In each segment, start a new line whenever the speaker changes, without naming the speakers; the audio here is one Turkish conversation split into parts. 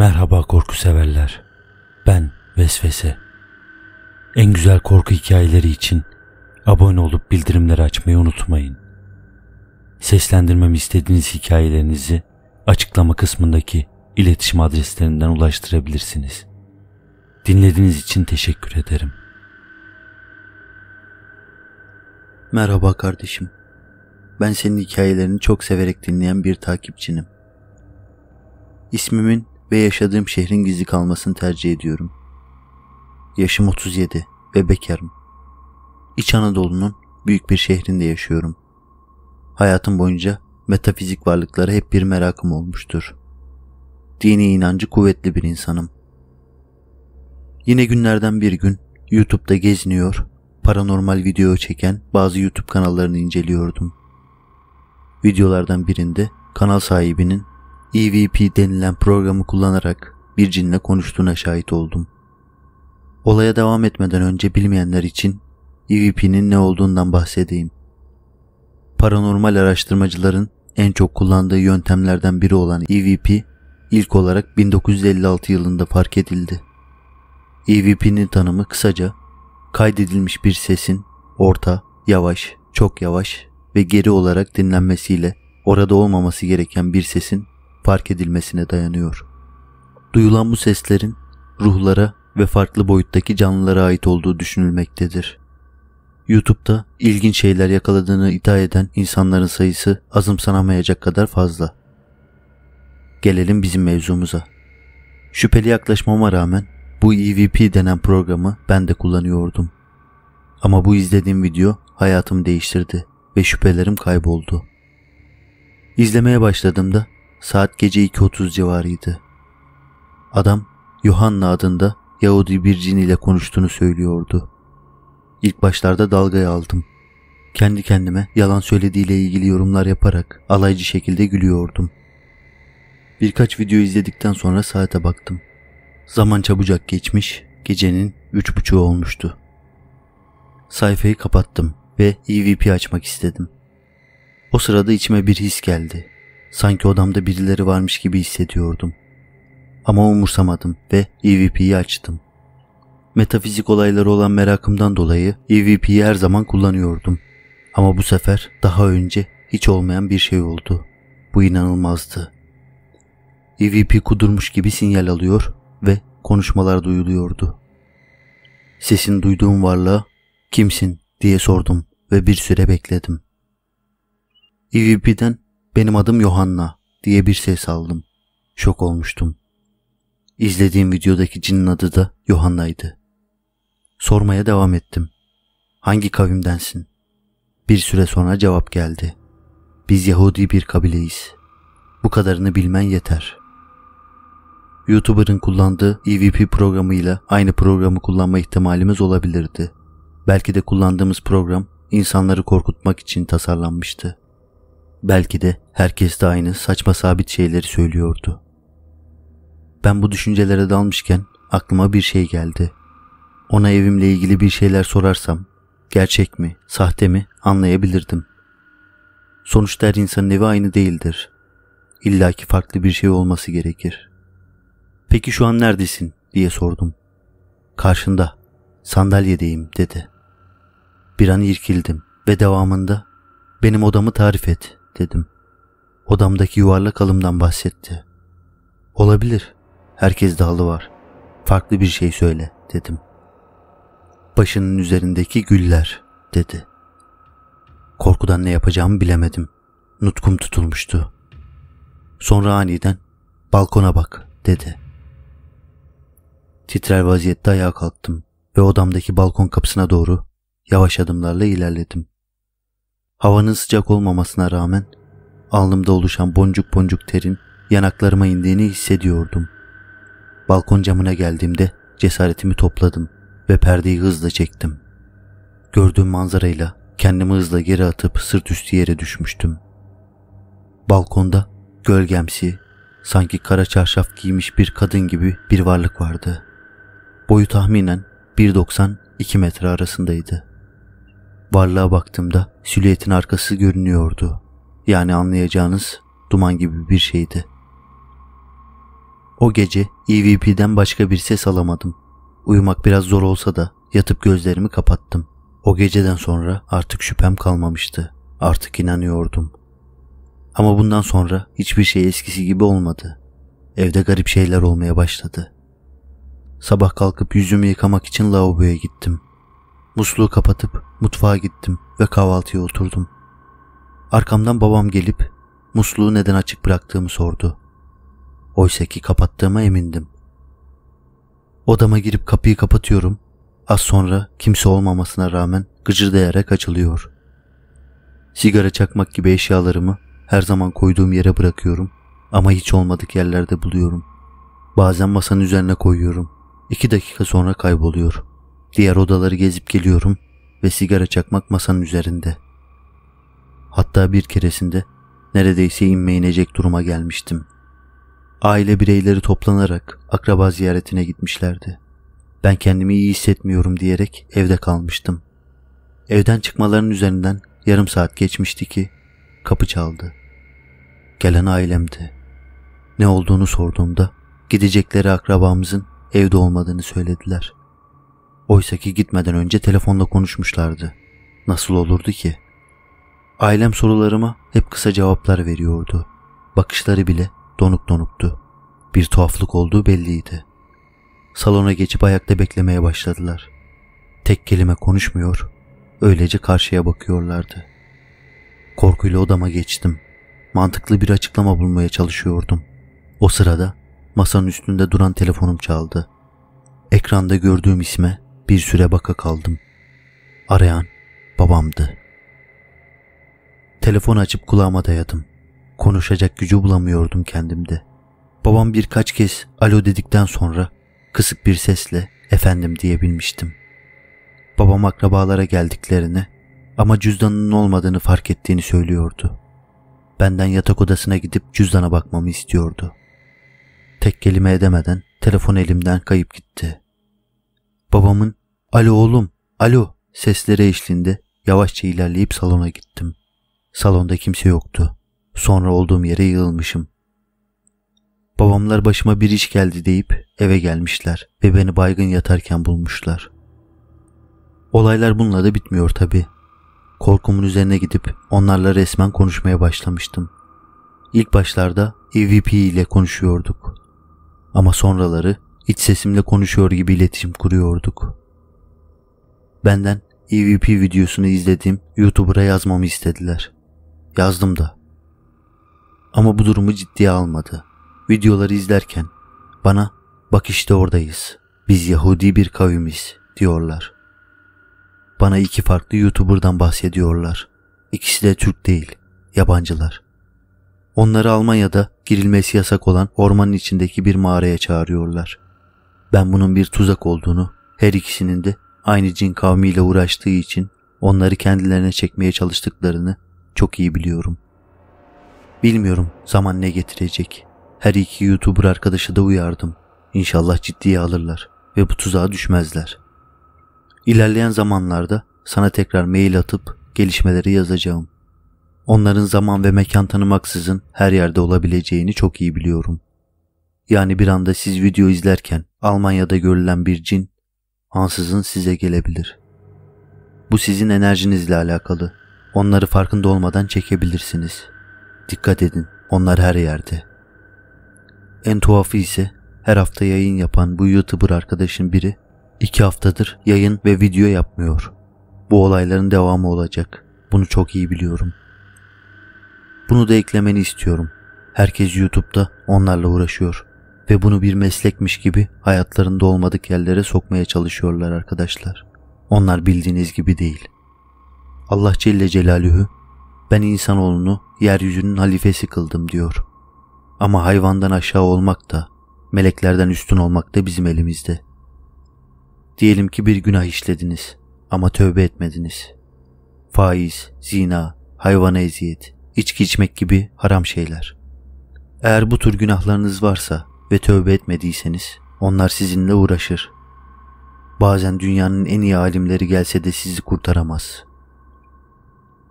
Merhaba korku severler. Ben Vesvese. En güzel korku hikayeleri için abone olup bildirimleri açmayı unutmayın. Seslendirmemi istediğiniz hikayelerinizi açıklama kısmındaki iletişim adreslerinden ulaştırabilirsiniz. Dinlediğiniz için teşekkür ederim. Merhaba kardeşim. Ben senin hikayelerini çok severek dinleyen bir takipçinim. İsmimin ve yaşadığım şehrin gizli kalmasını tercih ediyorum. Yaşım 37 ve bekarım. İç Anadolu'nun büyük bir şehrinde yaşıyorum. Hayatım boyunca metafizik varlıklara hep bir merakım olmuştur. Dini inancı kuvvetli bir insanım. Yine günlerden bir gün YouTube'da geziniyor, paranormal video çeken bazı YouTube kanallarını inceliyordum. Videolardan birinde kanal sahibinin EVP denilen programı kullanarak bir cinle konuştuğuna şahit oldum. Olaya devam etmeden önce bilmeyenler için EVP'nin ne olduğundan bahsedeyim. Paranormal araştırmacıların en çok kullandığı yöntemlerden biri olan EVP ilk olarak 1956 yılında fark edildi. EVP'nin tanımı kısaca kaydedilmiş bir sesin orta, yavaş, çok yavaş ve geri olarak dinlenmesiyle orada olmaması gereken bir sesin fark edilmesine dayanıyor. Duyulan bu seslerin ruhlara ve farklı boyuttaki canlılara ait olduğu düşünülmektedir. YouTube'da ilginç şeyler yakaladığını iddia eden insanların sayısı azımsanamayacak kadar fazla. Gelelim bizim mevzumuza. Şüpheli yaklaşmama rağmen bu EVP denen programı ben de kullanıyordum. Ama bu izlediğim video hayatımı değiştirdi ve şüphelerim kayboldu. İzlemeye başladığımda Saat gece 2.30 civarıydı. Adam Yohanna adında Yahudi bir cin ile konuştuğunu söylüyordu. İlk başlarda dalgaya aldım. Kendi kendime yalan söylediğiyle ilgili yorumlar yaparak alaycı şekilde gülüyordum. Birkaç video izledikten sonra saate baktım. Zaman çabucak geçmiş, gecenin üç buçuğu olmuştu. Sayfayı kapattım ve EVP açmak istedim. O sırada içime bir his geldi. Sanki odamda birileri varmış gibi hissediyordum. Ama umursamadım ve EVP'yi açtım. Metafizik olayları olan merakımdan dolayı EVP'yi her zaman kullanıyordum. Ama bu sefer daha önce hiç olmayan bir şey oldu. Bu inanılmazdı. EVP kudurmuş gibi sinyal alıyor ve konuşmalar duyuluyordu. Sesini duyduğum varlığa kimsin diye sordum ve bir süre bekledim. EVP'den benim adım Yohanna diye bir ses aldım. Şok olmuştum. İzlediğim videodaki cinin adı da Yohanna'ydı. Sormaya devam ettim. Hangi kavimdensin? Bir süre sonra cevap geldi. Biz Yahudi bir kabileyiz. Bu kadarını bilmen yeter. YouTuber'ın kullandığı EVP programıyla aynı programı kullanma ihtimalimiz olabilirdi. Belki de kullandığımız program insanları korkutmak için tasarlanmıştı. Belki de herkes de aynı saçma sabit şeyleri söylüyordu. Ben bu düşüncelere dalmışken aklıma bir şey geldi. Ona evimle ilgili bir şeyler sorarsam gerçek mi, sahte mi anlayabilirdim. Sonuçta her insanın evi aynı değildir. İlla ki farklı bir şey olması gerekir. Peki şu an neredesin diye sordum. Karşında, sandalyedeyim dedi. Bir an irkildim ve devamında benim odamı tarif et dedim. Odamdaki yuvarlak alımdan bahsetti. Olabilir. Herkes de halı var. Farklı bir şey söyle dedim. Başının üzerindeki güller dedi. Korkudan ne yapacağımı bilemedim. Nutkum tutulmuştu. Sonra aniden balkona bak dedi. Titrer vaziyette ayağa kalktım ve odamdaki balkon kapısına doğru yavaş adımlarla ilerledim. Havanın sıcak olmamasına rağmen alnımda oluşan boncuk boncuk terin yanaklarıma indiğini hissediyordum. Balkon camına geldiğimde cesaretimi topladım ve perdeyi hızla çektim. Gördüğüm manzarayla kendimi hızla geri atıp sırt üstü yere düşmüştüm. Balkonda gölgemsi, sanki kara çarşaf giymiş bir kadın gibi bir varlık vardı. Boyu tahminen 1.90-2 metre arasındaydı. Varlığa baktığımda silüetin arkası görünüyordu. Yani anlayacağınız duman gibi bir şeydi. O gece EVP'den başka bir ses alamadım. Uyumak biraz zor olsa da yatıp gözlerimi kapattım. O geceden sonra artık şüphem kalmamıştı. Artık inanıyordum. Ama bundan sonra hiçbir şey eskisi gibi olmadı. Evde garip şeyler olmaya başladı. Sabah kalkıp yüzümü yıkamak için lavaboya gittim. Musluğu kapatıp mutfağa gittim ve kahvaltıya oturdum. Arkamdan babam gelip musluğu neden açık bıraktığımı sordu. Oysa ki kapattığıma emindim. Odama girip kapıyı kapatıyorum. Az sonra kimse olmamasına rağmen gıcırdayarak açılıyor. Sigara çakmak gibi eşyalarımı her zaman koyduğum yere bırakıyorum ama hiç olmadık yerlerde buluyorum. Bazen masanın üzerine koyuyorum. İki dakika sonra kayboluyor.'' Diğer odaları gezip geliyorum ve sigara çakmak masanın üzerinde. Hatta bir keresinde neredeyse inme inecek duruma gelmiştim. Aile bireyleri toplanarak akraba ziyaretine gitmişlerdi. Ben kendimi iyi hissetmiyorum diyerek evde kalmıştım. Evden çıkmaların üzerinden yarım saat geçmişti ki kapı çaldı. Gelen ailemdi. Ne olduğunu sorduğumda gidecekleri akrabamızın evde olmadığını söylediler. Oysa ki gitmeden önce telefonda konuşmuşlardı. Nasıl olurdu ki? Ailem sorularıma hep kısa cevaplar veriyordu. Bakışları bile donuk donuktu. Bir tuhaflık olduğu belliydi. Salona geçip ayakta beklemeye başladılar. Tek kelime konuşmuyor, öylece karşıya bakıyorlardı. Korkuyla odama geçtim. Mantıklı bir açıklama bulmaya çalışıyordum. O sırada masanın üstünde duran telefonum çaldı. Ekranda gördüğüm isme bir süre baka kaldım. Arayan babamdı. Telefon açıp kulağıma dayadım. Konuşacak gücü bulamıyordum kendimde. Babam birkaç kez alo dedikten sonra kısık bir sesle efendim diyebilmiştim. Babam akrabalara geldiklerini ama cüzdanının olmadığını fark ettiğini söylüyordu. Benden yatak odasına gidip cüzdana bakmamı istiyordu. Tek kelime edemeden telefon elimden kayıp gitti. Babamın Alo oğlum, alo sesleri eşliğinde yavaşça ilerleyip salona gittim. Salonda kimse yoktu. Sonra olduğum yere yığılmışım. Babamlar başıma bir iş geldi deyip eve gelmişler ve beni baygın yatarken bulmuşlar. Olaylar bununla da bitmiyor tabi. Korkumun üzerine gidip onlarla resmen konuşmaya başlamıştım. İlk başlarda EVP ile konuşuyorduk. Ama sonraları iç sesimle konuşuyor gibi iletişim kuruyorduk. Benden EVP videosunu izlediğim YouTuber'a yazmamı istediler. Yazdım da. Ama bu durumu ciddiye almadı. Videoları izlerken bana bak işte oradayız. Biz Yahudi bir kavimiz diyorlar. Bana iki farklı YouTuber'dan bahsediyorlar. İkisi de Türk değil, yabancılar. Onları Almanya'da girilmesi yasak olan ormanın içindeki bir mağaraya çağırıyorlar. Ben bunun bir tuzak olduğunu, her ikisinin de aynı cin kavmiyle uğraştığı için onları kendilerine çekmeye çalıştıklarını çok iyi biliyorum. Bilmiyorum zaman ne getirecek. Her iki YouTuber arkadaşı da uyardım. İnşallah ciddiye alırlar ve bu tuzağa düşmezler. İlerleyen zamanlarda sana tekrar mail atıp gelişmeleri yazacağım. Onların zaman ve mekan tanımaksızın her yerde olabileceğini çok iyi biliyorum. Yani bir anda siz video izlerken Almanya'da görülen bir cin ansızın size gelebilir. Bu sizin enerjinizle alakalı. Onları farkında olmadan çekebilirsiniz. Dikkat edin, onlar her yerde. En tuhafı ise her hafta yayın yapan bu YouTuber arkadaşın biri iki haftadır yayın ve video yapmıyor. Bu olayların devamı olacak. Bunu çok iyi biliyorum. Bunu da eklemeni istiyorum. Herkes YouTube'da onlarla uğraşıyor. Ve bunu bir meslekmiş gibi hayatlarında olmadık yerlere sokmaya çalışıyorlar arkadaşlar. Onlar bildiğiniz gibi değil. Allah Celle Celaluhu ben insanoğlunu yeryüzünün halifesi kıldım diyor. Ama hayvandan aşağı olmak da meleklerden üstün olmak da bizim elimizde. Diyelim ki bir günah işlediniz ama tövbe etmediniz. Faiz, zina, hayvana eziyet, içki içmek gibi haram şeyler. Eğer bu tür günahlarınız varsa ve tövbe etmediyseniz onlar sizinle uğraşır. Bazen dünyanın en iyi alimleri gelse de sizi kurtaramaz.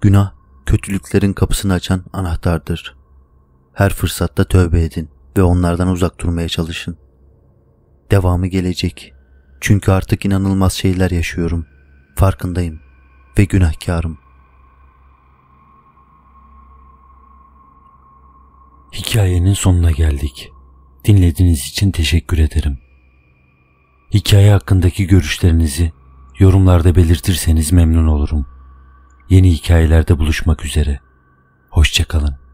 Günah, kötülüklerin kapısını açan anahtardır. Her fırsatta tövbe edin ve onlardan uzak durmaya çalışın. Devamı gelecek. Çünkü artık inanılmaz şeyler yaşıyorum. Farkındayım ve günahkarım. Hikayenin sonuna geldik. Dinlediğiniz için teşekkür ederim. Hikaye hakkındaki görüşlerinizi yorumlarda belirtirseniz memnun olurum. Yeni hikayelerde buluşmak üzere. Hoşçakalın.